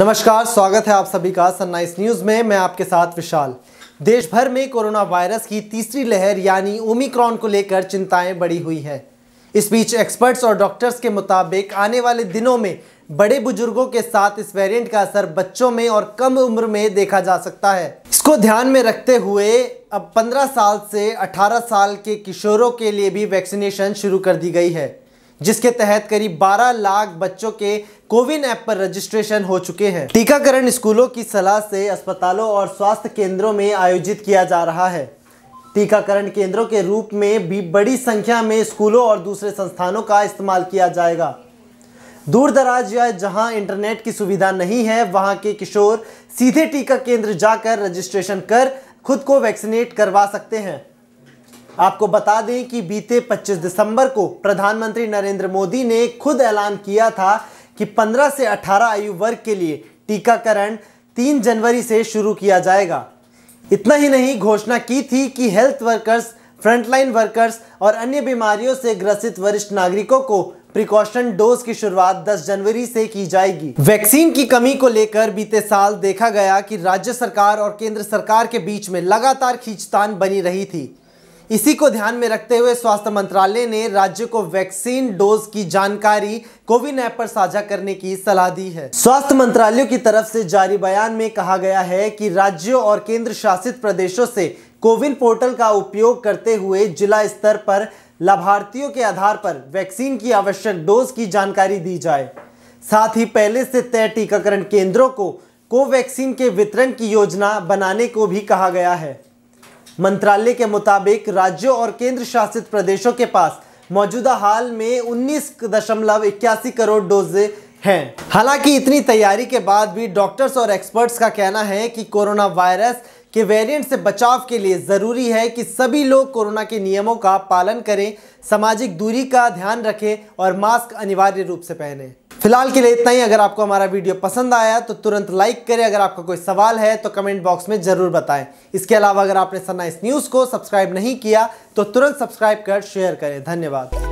नमस्कार स्वागत है आप सभी का सनराइज न्यूज में मैं आपके साथ विशाल देश भर में कोरोना वायरस की तीसरी लहर यानी ओमिक्रॉन को लेकर चिंताएं बढ़ी हुई है इस बीच एक्सपर्ट्स और डॉक्टर्स के मुताबिक आने वाले दिनों में बड़े बुजुर्गों के साथ इस वेरिएंट का असर बच्चों में और कम उम्र में देखा जा सकता है इसको ध्यान में रखते हुए अब 15 साल से 18 साल के किशोरों के लिए भी वैक्सीनेशन शुरू कर दी गई है जिसके तहत करीब 12 लाख बच्चों के कोविन ऐप पर रजिस्ट्रेशन हो चुके हैं टीकाकरण स्कूलों की सलाह से अस्पतालों और स्वास्थ्य केंद्रों में आयोजित किया जा रहा है टीकाकरण केंद्रों के रूप में भी बड़ी संख्या में स्कूलों और दूसरे संस्थानों का इस्तेमाल किया जाएगा दूर दराज या जहाँ इंटरनेट की सुविधा नहीं है वहाँ के किशोर सीधे टीका केंद्र जाकर रजिस्ट्रेशन कर खुद को वैक्सीनेट करवा सकते हैं आपको बता दें कि बीते 25 दिसंबर को प्रधानमंत्री नरेंद्र मोदी ने खुद ऐलान किया था कि 15 से 18 आयु वर्ग के लिए टीकाकरण 3 जनवरी से शुरू किया जाएगा इतना ही नहीं घोषणा की थी कि हेल्थ वर्कर्स फ्रंटलाइन वर्कर्स और अन्य बीमारियों से ग्रसित वरिष्ठ नागरिकों को प्रिकॉशन डोज की शुरुआत 10 जनवरी से की जाएगी वैक्सीन की कमी को लेकर बीते साल देखा गया कि राज्य सरकार और केंद्र सरकार के बीच में लगातार खींचतान बनी रही थी इसी को ध्यान में रखते हुए स्वास्थ्य मंत्रालय ने राज्य को वैक्सीन डोज की जानकारी कोविन ऐप पर साझा करने की सलाह दी है स्वास्थ्य मंत्रालय की तरफ से जारी बयान में कहा गया है कि राज्यों और केंद्र शासित प्रदेशों से कोविन पोर्टल का उपयोग करते हुए जिला स्तर पर लाभार्थियों के आधार पर वैक्सीन की आवश्यक डोज की जानकारी दी जाए साथ ही पहले से तय टीकाकरण केंद्रों को कोवैक्सीन के वितरण की योजना बनाने को भी कहा गया है मंत्रालय के मुताबिक राज्यों और केंद्र शासित प्रदेशों के पास मौजूदा हाल में उन्नीस दशमलव इक्यासी करोड़ डोजें हैं हालांकि इतनी तैयारी के बाद भी डॉक्टर्स और एक्सपर्ट्स का कहना है कि कोरोना वायरस के वेरिएंट से बचाव के लिए ज़रूरी है कि सभी लोग कोरोना के नियमों का पालन करें सामाजिक दूरी का ध्यान रखें और मास्क अनिवार्य रूप से पहनें फिलहाल के लिए इतना ही अगर आपको हमारा वीडियो पसंद आया तो तुरंत लाइक करें अगर आपका कोई सवाल है तो कमेंट बॉक्स में ज़रूर बताएं इसके अलावा अगर आपने सन्नाइस न्यूज़ को सब्सक्राइब नहीं किया तो तुरंत सब्सक्राइब कर शेयर करें धन्यवाद